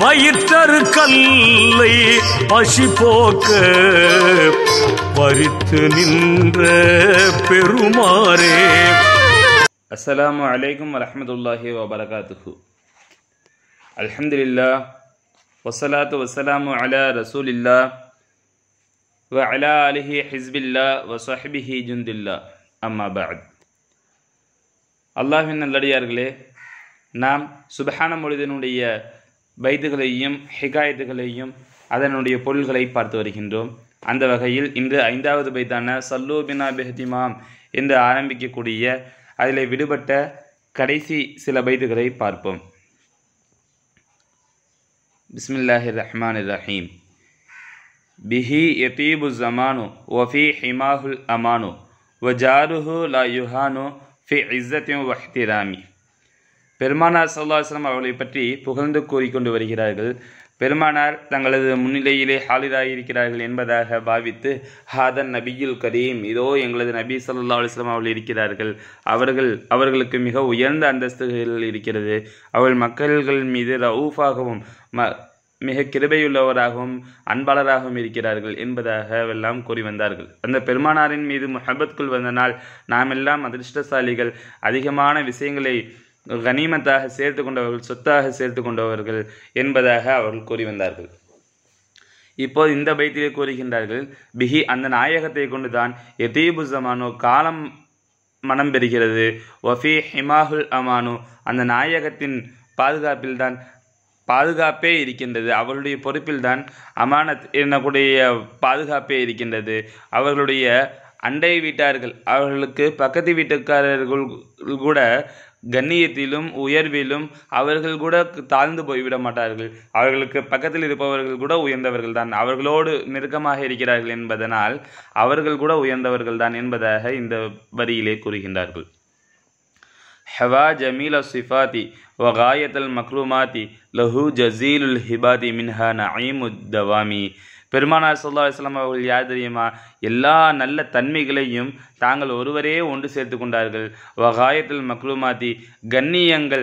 வயிற்று கல்லை பசி போக்க பறித்து நின்ற பெருமாறே அஸ்லாம் அலைக்கும் வரமத்துல்லாஹி வபரகாத்துஹு அல்ஹம்துலில்லா வசலாத்து வசலாமு அலா ரசூலில்லா வ அலா அலிஹி ஹிஸ்பில்லா வ சஹபிஹி ஜுந்தில்லா அம்மா பாத் அல்லாஹின் நல்லடியார்களே நாம் சுபஹான மொழிதனுடைய பைதுகளையும் ஹிகாயத்துகளையும் அதனுடைய பொருள்களை பார்த்து வருகின்றோம் அந்த வகையில் இன்று ஐந்தாவது பைத்தான சல்லூ பினா பெஹதிமாம் என்று ஆரம்பிக்கக்கூடிய அதில் விடுபட்ட கடைசி சில பைதுகளை பார்ப்போம் பிஸ்மில்லாஹி ரஹ்மான் ரஹீம் பிஹி யதீபு ஜமானு ஒஃபி ஹிமாஹுல் அமானு ஜாருஹு லா யுஹானு ஃபி இஸ்ஸத்தியும் வஹ்திராமி பெருமானார் சல்லாஸ்லாம் அவர்களை பற்றி புகழ்ந்து கூறிக்கொண்டு வருகிறார்கள் பெருமானார் தங்களது முன்னிலையிலே இருக்கிறார்கள் என்பதாக பாவித்து ஹாதன் நபியுல் கரீம் இதோ எங்களது நபி சல்லா அலுவலாம் அவர்கள் இருக்கிறார்கள் அவர்கள் அவர்களுக்கு மிக உயர்ந்த அந்தஸ்துகள் இருக்கிறது அவர்கள் மக்கள்கள் மீது ரவுஃபாகவும் ம மிக கிருபையுள்ளவராகவும் அன்பாளராகவும் இருக்கிறார்கள் என்பதாக எல்லாம் கூறி வந்தார்கள் அந்த பெருமானாரின் மீது முஹபத்குள் வந்த நாள் நாம் எல்லாம் அதிர்ஷ்டசாலிகள் அதிகமான விஷயங்களை கனிமத்தாக சேர்த்து கொண்டவர்கள் சொத்தாக சேர்த்து கொண்டவர்கள் என்பதாக அவர்கள் கூறி வந்தார்கள் இப்போது இந்த பைத்திலே கூறுகின்றார்கள் பிஹி அந்த நாயகத்தை கொண்டுதான் எதீபு ஜமானோ காலம் மனம் பெறுகிறது வஃபி ஹிமாஹுல் அமானு அந்த நாயகத்தின் பாதுகாப்பில்தான் பாதுகாப்பே இருக்கின்றது அவர்களுடைய பொறுப்பில்தான் அமானத் என்னக்கூடிய பாதுகாப்பே இருக்கின்றது அவர்களுடைய அண்டை வீட்டார்கள் அவர்களுக்கு பக்கத்து வீட்டுக்காரர்கள் கூட கண்ணியத்திலும் உயர்விலும் அவர்கள் கூட தாழ்ந்து போய்விட மாட்டார்கள் அவர்களுக்கு பக்கத்தில் இருப்பவர்கள் கூட உயர்ந்தவர்கள் தான் அவர்களோடு நெருக்கமாக இருக்கிறார்கள் என்பதனால் அவர்கள் கூட உயர்ந்தவர்கள் தான் என்பதாக இந்த வரியிலே கூறுகின்றார்கள் ஹவா ஜமீல் சிஃபாதி வகாயத் அல் மக்ரூமாத்தி லஹு உல் ஹிபாதி மின்ஹா தவாமி பெருமானார் சொல்லா இஸ்லாம் அவர்கள் யார் தெரியுமா எல்லா நல்ல தன்மைகளையும் தாங்கள் ஒருவரே ஒன்று சேர்த்து கொண்டார்கள் வகாயத்தில் மக்ளுமாத்தி கண்ணியங்கள்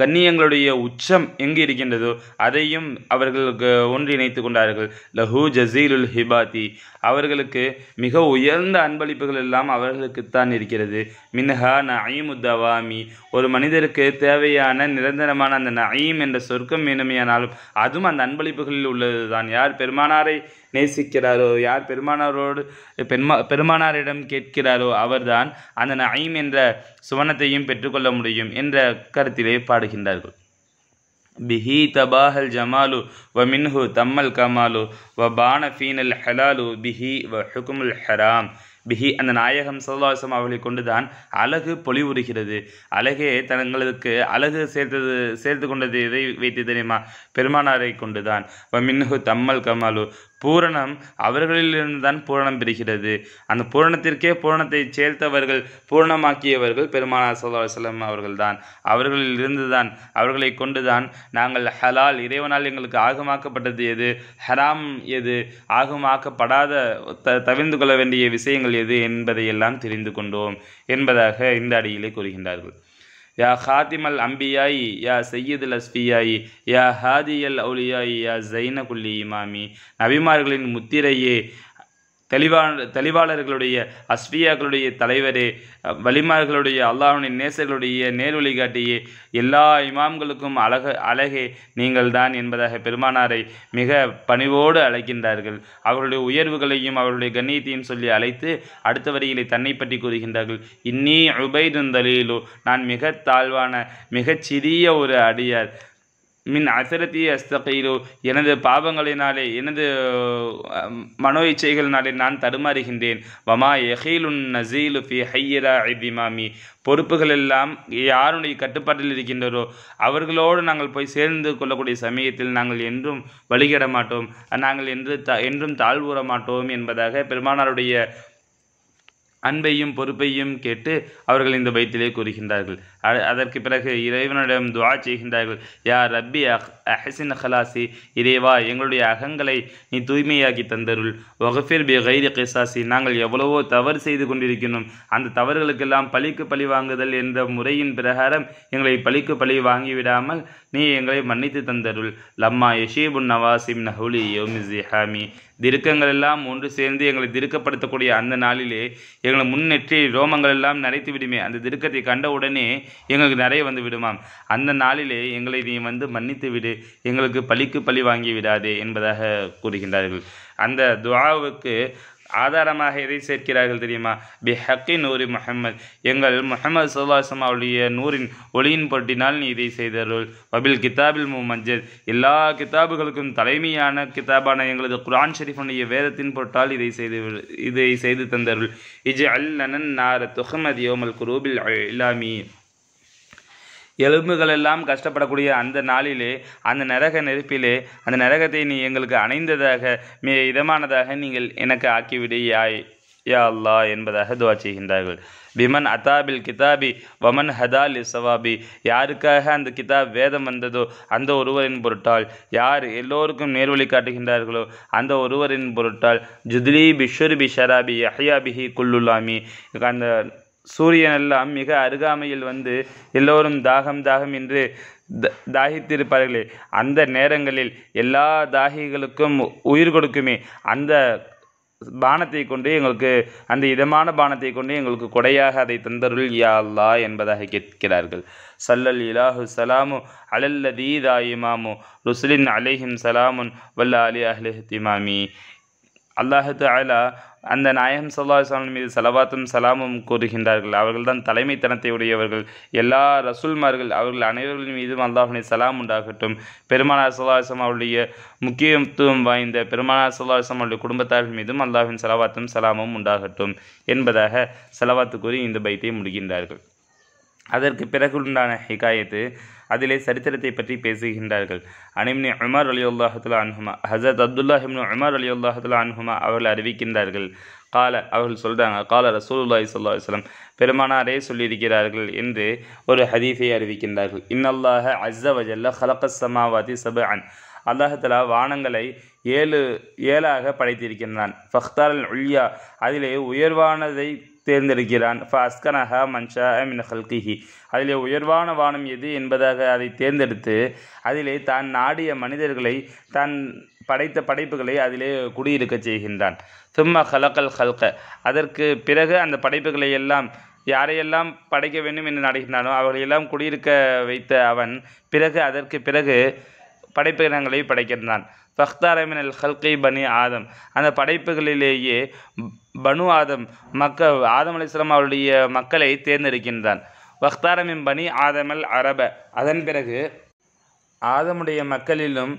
கண்ணியங்களுடைய உச்சம் எங்கு இருக்கின்றதோ அதையும் அவர்களுக்கு ஒன்றிணைத்து கொண்டார்கள் லஹூ ஜசீலுல் ஹிபாத்தி அவர்களுக்கு மிக உயர்ந்த அன்பளிப்புகள் எல்லாம் அவர்களுக்குத்தான் இருக்கிறது மின்ஹா நயீமுத்தவாமி ஒரு மனிதருக்கு தேவையான நிரந்தரமான அந்த நயீம் என்ற சொர்க்கம் வேணுமையானாலும் அதுவும் அந்த அன்பளிப்புகளில் உள்ளது தான் யார் பெருமானார் யாரை நேசிக்கிறாரோ யார் பெருமானாரோடு பெருமா பெருமானாரிடம் கேட்கிறாரோ அவர்தான் அந்த ஐம் என்ற சுவனத்தையும் பெற்றுக்கொள்ள முடியும் என்ற கருத்திலே பாடுகின்றார்கள் பிஹி தபாஹல் ஜமாலு வ மின்ஹு தம்மல் கமாலு வ பானஃபீனல் ஹலாலு பிஹி வ ஹுக்குமுல் ஹராம் பிஹி அந்த நாயகம் சல்லாசம் அவர்களை கொண்டுதான் அழகு பொலிவுறுகிறது அழகே தங்களுக்கு அழகு சேர்த்தது சேர்த்து கொண்டது இதை வைத்து தெரியுமா பெருமானாரை கொண்டுதான் மின்ஹு தம்மல் கமாலு பூரணம் அவர்களிலிருந்து தான் பூரணம் பெறுகிறது அந்த பூரணத்திற்கே பூரணத்தை சேர்த்தவர்கள் பூரணமாக்கியவர்கள் பெருமானா சல்லா செல்லம் அவர்கள்தான் அவர்களிலிருந்து தான் அவர்களை கொண்டுதான் நாங்கள் ஹலால் இறைவனால் எங்களுக்கு ஆகமாக்கப்பட்டது எது ஹராம் எது ஆகமாக்கப்படாத த தவிர்ந்து கொள்ள வேண்டிய விஷயங்கள் எது என்பதையெல்லாம் தெரிந்து கொண்டோம் என்பதாக இந்த அடியிலே கூறுகின்றார்கள் யா ஹாத்திமல் அம்பியாயி யா சையீதுல் அஸ்பியாயி யா ஹாதியல் அவுலியாயி யா ஜைனகுல்லி இமாமி நபிமார்களின் முத்திரையே தெளிவா தெளிவாளர்களுடைய அஸ்வியாக்களுடைய தலைவரே வலிமார்களுடைய அல்லாஹுடைய நேசர்களுடைய நேர்வழி காட்டியே எல்லா இமாம்களுக்கும் அழக அழகே நீங்கள் தான் என்பதாக பெருமானாரை மிக பணிவோடு அழைக்கின்றார்கள் அவருடைய உயர்வுகளையும் அவருடைய கண்ணியத்தையும் சொல்லி அழைத்து அடுத்த வரியிலே தன்னை பற்றி கூறுகின்றார்கள் இன்னி உபைதுந்தலீலோ நான் மிக தாழ்வான மிகச்சிறிய ஒரு அடியார் மின் அசரத்தி அஸ்தகையிலோ எனது பாவங்களினாலே எனது மனோ இச்சைகளினாலே நான் தடுமாறுகின்றேன் வமா எஹீலுன் நசீலு ஃபி ஹையரா இதிமாமி பொறுப்புகள் எல்லாம் யாருடைய கட்டுப்பாட்டில் இருக்கின்றதோ அவர்களோடு நாங்கள் போய் சேர்ந்து கொள்ளக்கூடிய சமயத்தில் நாங்கள் என்றும் வழிகிட மாட்டோம் நாங்கள் என்று த என்றும் தாழ்வுற மாட்டோம் என்பதாக பெருமானாருடைய அன்பையும் பொறுப்பையும் கேட்டு அவர்கள் இந்த வைத்திலே கூறுகின்றார்கள் அதற்கு பிறகு இறைவனிடம் துவா செய்கின்றார்கள் யா ரப்பி அஹ் அஹசின் ஹலாசி இறைவா எங்களுடைய அகங்களை நீ தூய்மையாக்கி தந்தருள் ஒகஃபிர் பி கைரி கிசாசி நாங்கள் எவ்வளவோ தவறு செய்து கொண்டிருக்கிறோம் அந்த தவறுகளுக்கெல்லாம் பழிக்கு பழி வாங்குதல் என்ற முறையின் பிரகாரம் எங்களை பழிக்கு பழி வாங்கிவிடாமல் நீ எங்களை மன்னித்து தந்தருள் லம்மா யஷீபுன் நவாசிம் நஹுலி யோமிசிஹாமி திருக்கங்கள் எல்லாம் ஒன்று சேர்ந்து எங்களை திருக்கப்படுத்தக்கூடிய அந்த நாளிலே எங்களை முன்னெற்றி ரோமங்கள் எல்லாம் நிறைத்து விடுமே அந்த திருக்கத்தை கண்ட உடனே எங்களுக்கு நிறைய வந்து விடுமாம் அந்த நாளிலே எங்களை நீ வந்து மன்னித்து விடு எங்களுக்கு பழிக்கு பழி வாங்கி விடாதே என்பதாக கூறுகின்றார்கள் அந்த துவாவுக்கு ஆதாரமாக எதை சேர்க்கிறார்கள் தெரியுமா பி ஹக்கி நூரி முஹம்மது எங்கள் முகமது சுல்லாசம் அவளுடைய நூரின் ஒளியின் பொட்டினால் நீ இதை செய்தார்கள் பபில் கிதாபில் முமஞ்சத் எல்லா கிதாபுகளுக்கும் தலைமையான கிதாபான எங்களது குரான் ஷெரீஃபனுடைய வேதத்தின் பொட்டால் இதை செய்து இதை செய்து தந்தார்கள் இஜ் அல் நனன் நார துஹமத் யோமல் குரூபில் இல்லாமி எலும்புகள் எல்லாம் கஷ்டப்படக்கூடிய அந்த நாளிலே அந்த நரக நெருப்பிலே அந்த நரகத்தை நீ எங்களுக்கு அணைந்ததாக மிக இதமானதாக நீங்கள் எனக்கு ஆக்கிவிடுயாய் யா அல்லா என்பதாக துவா செய்கின்றார்கள் பிமன் அதாபில் கிதாபி வமன் ஹதால் இசவாபி யாருக்காக அந்த கிதாப் வேதம் வந்ததோ அந்த ஒருவரின் பொருட்டால் யார் எல்லோருக்கும் நேர்வழி காட்டுகின்றார்களோ அந்த ஒருவரின் பொருட்டால் ஜுத்லி பிஷுர் பி ஷராபி யஹ்யா பிஹி குல்லுலாமி அந்த சூரியன் எல்லாம் மிக அருகாமையில் வந்து எல்லோரும் தாகம் தாகம் என்று தாகித்திருப்பார்களே அந்த நேரங்களில் எல்லா தாகிகளுக்கும் உயிர் கொடுக்குமே அந்த பானத்தை கொண்டு எங்களுக்கு அந்த இதமான பானத்தை கொண்டு எங்களுக்கு கொடையாக அதை தந்தருள் யாழ்லா என்பதாக கேட்கிறார்கள் சல்லல் இலாஹு சலாமு அலல்லதீதா இமாமு ருசுலின் அலேஹிம் சலாமுன் வல்ல அலி அஹ்லிஹ் திமாமி அல்லாஹு தாலா அந்த நாயகம் சல்லா இஸ்லாம் மீது செலவாத்தும் சலாமும் கூறுகின்றார்கள் அவர்கள்தான் தலைமைத்தனத்தை உடையவர்கள் எல்லா ரசூல்மார்கள் அவர்கள் அனைவர்களின் மீதும் அல்லாஹுனை சலாம் உண்டாகட்டும் பெருமானார் சல்லா அவருடைய முக்கியத்துவம் வாய்ந்த பெருமானார் சல்லா அவருடைய குடும்பத்தார்கள் மீதும் அல்லாஹின் செலவாத்தும் சலாமும் உண்டாகட்டும் என்பதாக செலவாத்து கூறி இந்த பைத்தை முடிகின்றார்கள் அதற்கு பிறகு உண்டான ஹிகாயத்து அதிலே சரித்திரத்தை பற்றி பேசுகின்றார்கள் அனிம்னி உமர் அலி அல்லாஹத்துல்லா அன்ஹுமா ஹசரத் அப்துல்லா ஹிம்னு உமர் அலி அல்லாஹத்துல்லா அன்ஹுமா அவர்கள் அறிவிக்கின்றார்கள் கால அவர்கள் சொல்கிறாங்க கால ரசூலுல்லாஹி சொல்லா வலம் பெருமானாரே சொல்லியிருக்கிறார்கள் என்று ஒரு ஹதீஃபை அறிவிக்கின்றார்கள் இன்னல்லாஹ அஸ்ஸ வஜல்ல ஹலக்கஸ் சமாவாதி சப அன் அல்லாஹலா வானங்களை ஏழு ஏழாக படைத்திருக்கின்றான் அல் உல்யா அதிலே உயர்வானதை தேர்ந்தெடுக்கிறான் ஃபஸ்கனஹா மன்ஷா மின் ஹல்கிஹி அதிலே உயர்வான வானம் எது என்பதாக அதை தேர்ந்தெடுத்து அதிலே தான் நாடிய மனிதர்களை தான் படைத்த படைப்புகளை அதிலே குடியிருக்க செய்கின்றான் சும்மா ஹலக்கல் ஹல்க அதற்கு பிறகு அந்த படைப்புகளை எல்லாம் யாரையெல்லாம் படைக்க வேண்டும் என்று நடைகின்றானோ எல்லாம் குடியிருக்க வைத்த அவன் பிறகு அதற்கு பிறகு படைப்பினங்களை படைக்கின்றான் பக்தாரமின் அல் ஹல்கை பனி ஆதம் அந்த படைப்புகளிலேயே பனு ஆதம் மக்க ஆதம் அலிஸ்லாம் அவருடைய மக்களை தேர்ந்தெடுக்கின்றான் வக்தாரமின் பனி ஆதமல் அரப அதன் பிறகு ஆதமுடைய மக்களிலும்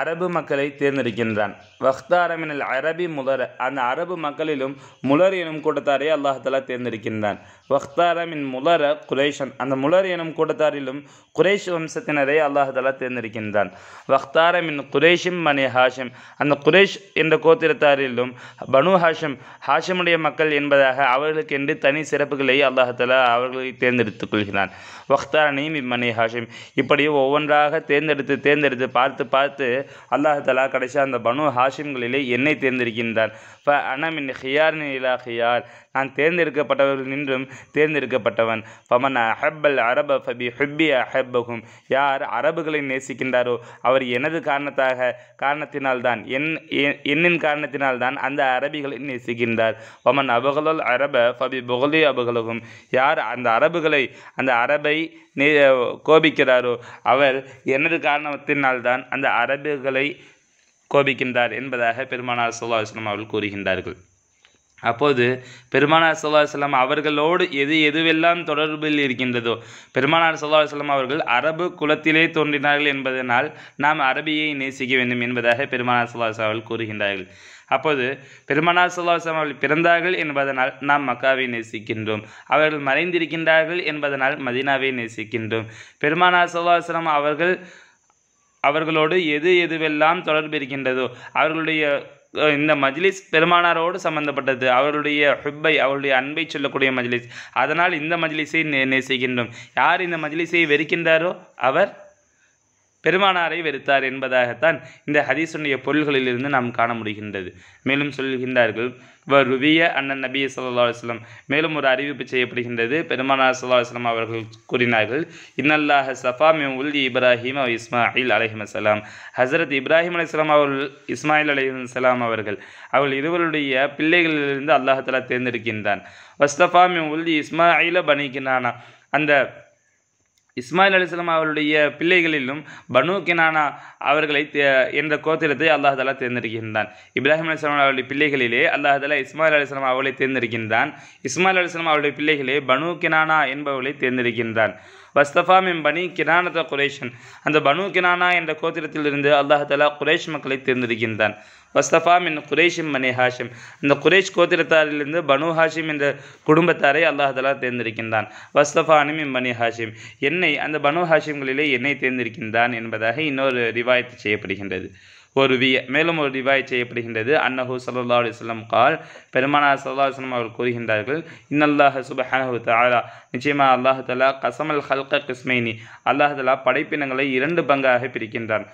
அரபு மக்களை தேர்ந்தெடுக்கின்றான் வஹ்தாரமினல் அரபி முலர் அந்த அரபு மக்களிலும் முலர் எனும் கூட்டத்தாரை அல்லாஹாலா தேர்ந்தெடுக்கின்றான் வஹ்தாரமின் முலர குரேஷன் அந்த முலர் எனும் கூட்டத்தாரிலும் குரேஷ் வம்சத்தினரை அல்லாஹாலா தேர்ந்தெடுக்கின்றான் வஹ்தாரமின் குரேஷிம் மணி ஹாஷிம் அந்த குரேஷ் என்ற கோத்திரத்தாரிலும் பனு ஹாஷிம் ஹாஷிமுடைய மக்கள் என்பதாக அவர்களுக்கு என்று தனி சிறப்புகளை அல்லாஹாலா அவர்களை தேர்ந்தெடுத்துக் கொள்கிறான் வஹ்தாரனையும் இம்மணி ஹாஷிம் இப்படி ஒவ்வொன்றாக தேர்ந்தெடுத்து தேர்ந்தெடுத்து பார்த்து பார்த்து அல்லாஹ் தலா கடைசியாக அந்த பனு ஹாஷிம்களிலே என்னை தேர்ந்தெடுக்கின்றான் அனமின் ஹியாரின் இலா ஹியார் நான் தேர்ந்தெடுக்கப்பட்டவர்கள் நின்றும் தேர்ந்தெடுக்கப்பட்டவன் பமன் அஹப்பல் அரப ஃபபி ஹிப்பி அஹப்பகும் யார் அரபுகளை நேசிக்கின்றாரோ அவர் எனது காரணத்தாக காரணத்தினால்தான் என் என்னின் காரணத்தினால்தான் அந்த அரபிகளை நேசிக்கின்றார் பமன் அபுகலுல் அரப ஃபபி புகலி அபுகலகும் யார் அந்த அரபுகளை அந்த அரபை நே கோபிக்கிறாரோ அவர் எனது காரணத்தினால்தான் அந்த அரபுகளை கோபிக்கின்றார் என்பதாக பெருமானார் சல்லா அலுவலம் அவர்கள் கூறுகின்றார்கள் அப்போது பெருமானார் சல்லா அலுவலாம் அவர்களோடு எது எதுவெல்லாம் தொடர்பில் இருக்கின்றதோ பெருமானார் சல்லா அலுவலாம் அவர்கள் அரபு குலத்திலே தோன்றினார்கள் என்பதனால் நாம் அரபியை நேசிக்க வேண்டும் என்பதாக பெருமானார் சல்லா அவர்கள் கூறுகின்றார்கள் அப்போது பெருமானார் சல்லாஹம் அவர்கள் பிறந்தார்கள் என்பதனால் நாம் மக்காவை நேசிக்கின்றோம் அவர்கள் மறைந்திருக்கின்றார்கள் என்பதனால் மதினாவை நேசிக்கின்றோம் பெருமானார் சல்லாஹம் அவர்கள் அவர்களோடு எது எதுவெல்லாம் தொடர்பு இருக்கின்றதோ அவர்களுடைய இந்த மஜ்லிஸ் பெருமானாரோடு சம்பந்தப்பட்டது அவருடைய ஹிப்பை அவருடைய அன்பை சொல்லக்கூடிய மஜ்லிஸ் அதனால் இந்த மஜ்லிஸை நேசிக்கின்றோம் யார் இந்த மஜ்லிஸை வெறுக்கின்றாரோ அவர் பெருமானாரை வெறுத்தார் என்பதாகத்தான் இந்த ஹதீஸுடைய பொருள்களிலிருந்து நாம் காண முடிகின்றது மேலும் சொல்கின்றார்கள் இவர் ருவிய அண்ணன் நபி சல்லா அலுவலம் மேலும் ஒரு அறிவிப்பு செய்யப்படுகின்றது பெருமானார் சல்லா அலுவலம் அவர்கள் கூறினார்கள் இன்னல்லாஹ சஃபா மே உல் இப்ராஹிம் அவ் இஸ்மாயில் அலஹிமசலாம் ஹசரத் இப்ராஹிம் அலிஸ்லாம் அவர்கள் இஸ்மாயில் அலிஹலாம் அவர்கள் அவள் இருவருடைய பிள்ளைகளிலிருந்து அல்லாஹலா தேர்ந்தெடுக்கின்றான் வஸ்தஃபா மே உல் இஸ்மாயில பனிக்கினானா அந்த இஸ்மாயில் அலிஸ்லாம் அவருடைய பிள்ளைகளிலும் பனு கினானா அவர்களை என்ற கோத்திரத்தை அல்லாஹாலா தேர்ந்தெடுக்கின்றான் இப்ராஹிம் அலிஸ்லாம் அவருடைய பிள்ளைகளிலே அல்லாஹாலா இஸ்மாயில் அலிஸ்லாம் அவர்களை தேர்ந்தெடுக்கின்றான் இஸ்மாயில் அலிஸ்லாம் அவருடைய பிள்ளைகளே பனு கினானா என்பவர்களை தேர்ந்தெடுக்கின்றான் வஸ்தஃபா மிம் பனி கினானத குரேஷன் அந்த பனு கினானா என்ற கோத்திரத்தில் அல்லாஹ் அல்லாஹலா குரேஷ் மக்களை தேர்ந்தெடுக்கின்றான் வஸ்தஃபா மின் குரேஷிம் பனி ஹாஷிம் இந்த குரேஷ் கோத்திரத்தாரிலிருந்து பனு ஹாஷிம் என்ற குடும்பத்தாரை அல்லாஹலா தேர்ந்தெடுக்கின்றான் வஸ்தஃபானி மிம் பனி ஹாஷிம் என்னை அந்த பனு ஹாஷிம்களிலே என்னை தேர்ந்தெடுக்கின்றான் என்பதாக இன்னொரு ரிவாயத்து செய்யப்படுகின்றது ஒரு வி மேலும் ஒரு ரிவாய் செய்யப்படுகின்றது அன்னஹு சல்லா சொல்லம் கால் பெருமானா சல்லா அலுவலம் அவர் கூறுகின்றார்கள் இன்னல்லாஹ சுபஹானஹு தாலா நிச்சயமாக அல்லாஹு தலா கசமல் ஹல்க கிஸ்மைனி அல்லாஹு தலா படைப்பினங்களை இரண்டு பங்காக பிரிக்கின்றான்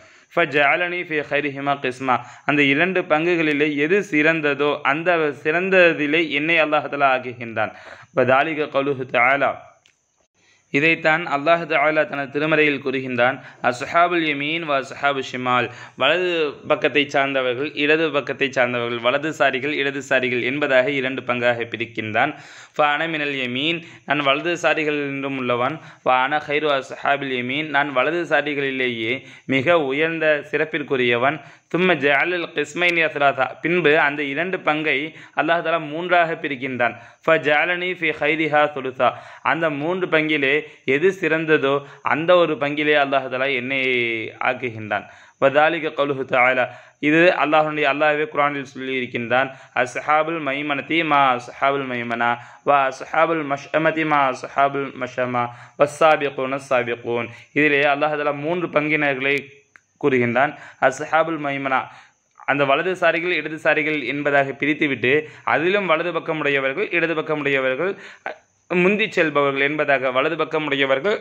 ஜாலனி ஃபி ஹரிஹிமா கிஸ்மா அந்த இரண்டு பங்குகளிலே எது சிறந்ததோ அந்த சிறந்ததிலே என்னை அல்லாஹலா ஆகுகின்றான் தாலிக கலுஹு தாலா இதைத்தான் அல்லாஹு தாலா தனது திருமறையில் கூறுகின்றான் அசஹாபுல் யமீன் வா அசஹாபு ஷிமால் வலது பக்கத்தை சார்ந்தவர்கள் இடது பக்கத்தை சார்ந்தவர்கள் வலதுசாரிகள் இடதுசாரிகள் என்பதாக இரண்டு பங்காக பிரிக்கின்றான் ஃப அனமினல் யமீன் நான் வலதுசாரிகள் என்றும் உள்ளவன் வ அன ஹைரு அஸ்ஹாபில் யமீன் நான் வலதுசாரிகளிலேயே மிக உயர்ந்த சிறப்பிற்குரியவன் தும்ம ஜஅலல் கிஸ்மைன் யஸ்ராதா பின்பு அந்த இரண்டு பங்கை அல்லாஹாலா மூன்றாக பிரிக்கின்றான் ஃப ஜாலனி ஃபி ஹைரிஹா சுலுசா அந்த மூன்று பங்கிலே எது சிறந்ததோ அந்த ஒரு பங்கிலே அல்லாஹாலா என்னை ஆக்குகின்றான் பதாலிக கலுஹு தாயலா இது அல்லாஹனுடைய அல்லாஹே குரானில் சொல்லி இருக்கின்றான் அஸ்ஹாபுல் மைமனதி மா அசஹாபுல் மைமனா வ அசஹாபுல் மஷ்அமதி மா அசஹாபுல் மஷமா வஸ்ஸாபிகூன் அஸ்ஸாபிகூன் இதிலே அல்லாஹலா மூன்று பங்கினர்களை கூறுகின்றான் அசஹாபுல் மைமனா அந்த வலதுசாரிகள் இடதுசாரிகள் என்பதாக பிரித்துவிட்டு அதிலும் வலது பக்கமுடையவர்கள் இடது பக்கமுடையவர்கள் முந்தி செல்பவர்கள் என்பதாக வலது பக்கம் உடையவர்கள்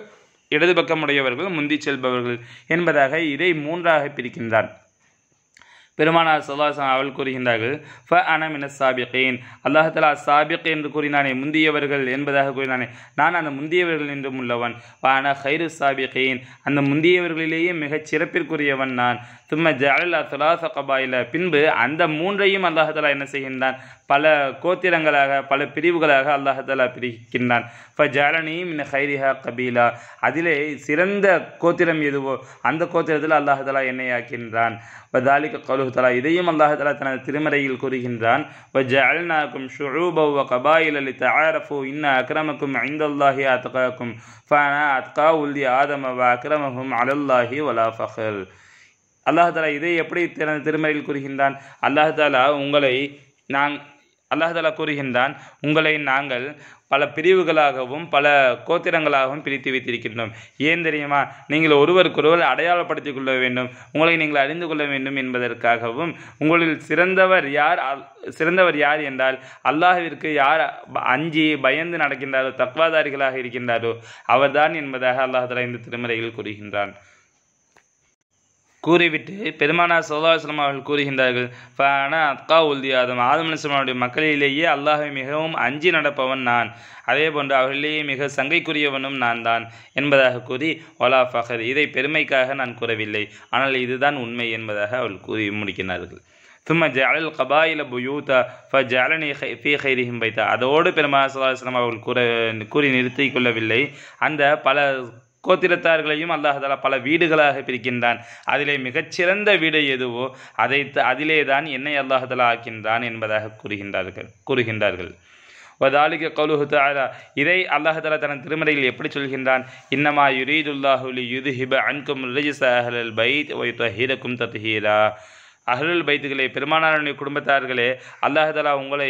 இடது பக்கம் உடையவர்கள் முந்தி செல்பவர்கள் என்பதாக இதை மூன்றாக பிரிக்கின்றார் பெருமானார் சொல்லாசன் அவள் கூறுகின்றார்கள் ஃப அனமின சாபிகேன் அல்லாஹலா சாபிக் என்று கூறினானே முந்தியவர்கள் என்பதாக கூறினானே நான் அந்த முந்தியவர்கள் என்றும் உள்ளவன் அன ஹைரு சாபிகேன் அந்த முந்தியவர்களிலேயே மிகச் சிறப்பிற்குரியவன் நான் தும்ம ஜலல்லா துலாச கபாயில பின்பு அந்த மூன்றையும் அல்லாஹலா என்ன செய்கின்றான் பல கோத்திரங்களாக பல பிரிவுகளாக அல்லாஹாலா பிரிக்கின்றான் இப்போ ஜாலனி மின் ஹைரிஹா கபீலா அதிலே சிறந்த கோத்திரம் எதுவோ அந்த கோத்திரத்தில் அல்லாஹாலா எண்ணெயாக்கின்றான் ஆக்கின்றான் இப்போ தாலிக கலுஹலா இதையும் அல்லாஹாலா தனது திருமறையில் கூறுகின்றான் இப்போ ஜால்னாக்கும் ஷுரூபவ கபாயில் அலி தாரஃபு இன்ன அக்ரமக்கும் ஐந்தல்லாஹி அத்காக்கும் ஃபானா அத்கா உல்லி ஆதம வ அக்ரமஹும் அலல்லாஹி வலா ஃபஹல் அல்லாஹாலா இதை எப்படி தனது திருமறையில் கூறுகின்றான் அல்லாஹாலா உங்களை நான் அல்லாஹாலா கூறுகின்றான் உங்களை நாங்கள் பல பிரிவுகளாகவும் பல கோத்திரங்களாகவும் பிரித்து வைத்திருக்கின்றோம் ஏன் தெரியுமா நீங்கள் ஒருவருக்கொருவர் அடையாளப்படுத்திக் கொள்ள வேண்டும் உங்களை நீங்கள் அறிந்து கொள்ள வேண்டும் என்பதற்காகவும் உங்களில் சிறந்தவர் யார் சிறந்தவர் யார் என்றால் அல்லாஹிற்கு யார் அஞ்சி பயந்து நடக்கின்றாரோ தக்வாதாரிகளாக இருக்கின்றாரோ அவர்தான் என்பதாக அல்லாஹாலா இந்த திருமறையில் கூறுகின்றான் கூறிவிட்டு பெருமானார் சல்லாஹ்ஸ்லாம் அவர்கள் கூறுகின்றார்கள் ஆனால் அக்கா உல்தி ஆதம் ஆதம் அலிஸ்லாமுடைய மக்களிலேயே அல்லாஹை மிகவும் அஞ்சி நடப்பவன் நான் அதே போன்று அவர்களிலேயே மிக சங்கைக்குரியவனும் நான் தான் என்பதாக கூறி ஒலா ஃபஹர் இதை பெருமைக்காக நான் கூறவில்லை ஆனால் இதுதான் உண்மை என்பதாக அவள் கூறி முடிக்கிறார்கள் சும்மா ஜாலல் கபாயில புயூத்தா ஃப ஜாலனி ஃபி ஹைரிஹிம் பைத்தா அதோடு பெருமாள் சல்லாஹ் அவர்கள் கூற கூறி நிறுத்தி கொள்ளவில்லை அந்த பல கோத்திரத்தார்களையும் அல்லாஹால பல வீடுகளாக பிரிக்கின்றான் அதிலே மிகச்சிறந்த வீடு எதுவோ அதை அதிலே தான் என்னை அல்லாஹால ஆக்கின்றான் என்பதாக கூறுகின்றார்கள் கூறுகின்றார்கள் வதாலிக கவுலுஹு தாரா இதை அல்லாஹால தனது திருமறையில் எப்படி சொல்கின்றான் இன்னமா யுரீதுல்லாஹுலி யுது அன்கும் பைத் ஒய் தஹீரக்கும் தத்ஹீரா அஹலுல் பைத்துகளே பெருமானாருடைய குடும்பத்தார்களே அல்லாஹலா உங்களை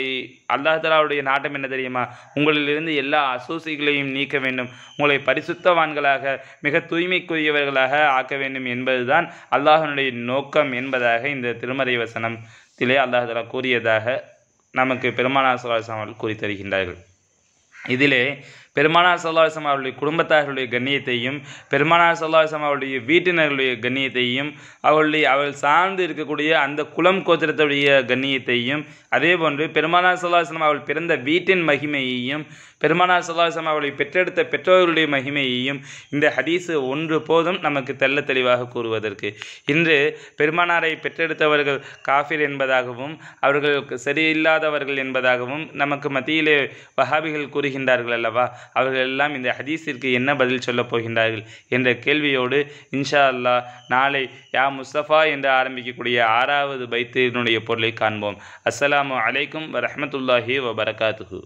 அல்லாஹலாவுடைய நாட்டம் என்ன தெரியுமா உங்களிலிருந்து எல்லா அசூசிகளையும் நீக்க வேண்டும் உங்களை பரிசுத்தவான்களாக மிக தூய்மைக்குரியவர்களாக ஆக்க வேண்டும் என்பதுதான் அல்லாஹனுடைய நோக்கம் என்பதாக இந்த திருமறை வசனத்திலே அல்லாஹலா கூறியதாக நமக்கு பெருமானார் சுவாசாமல் கூறி தருகின்றார்கள் இதிலே பெருமானார் சல்லாஹம் அவருடைய குடும்பத்தார்களுடைய கண்ணியத்தையும் பெருமானார் சல்லாஹம் அவருடைய வீட்டினர்களுடைய கண்ணியத்தையும் அவருடைய அவள் சார்ந்து இருக்கக்கூடிய அந்த குலம் கோத்திரத்துடைய கண்ணியத்தையும் அதே போன்று பெருமானார் சல்லாஹம் அவள் பிறந்த வீட்டின் மகிமையையும் பெருமானார் சல்லாஹம் அவளை பெற்றெடுத்த பெற்றோர்களுடைய மகிமையையும் இந்த ஹதீஸு ஒன்று போதும் நமக்கு தெல்ல தெளிவாக கூறுவதற்கு இன்று பெருமானாரை பெற்றெடுத்தவர்கள் காஃபிர் என்பதாகவும் அவர்களுக்கு சரியில்லாதவர்கள் என்பதாகவும் நமக்கு மத்தியிலே வஹாபிகள் கூறுகின்றார்கள் அல்லவா அவர்கள் எல்லாம் இந்த ஹதீஸிற்கு என்ன பதில் சொல்லப் போகின்றார்கள் என்ற கேள்வியோடு இன்ஷா அல்லா நாளை யா முஸ்தஃபா என்று ஆரம்பிக்கக்கூடிய ஆறாவது பைத்தினுடைய பொருளை காண்போம் அஸ்ஸலாமு அலைக்கும் வரமத்துல்லாஹி வபரகாத்து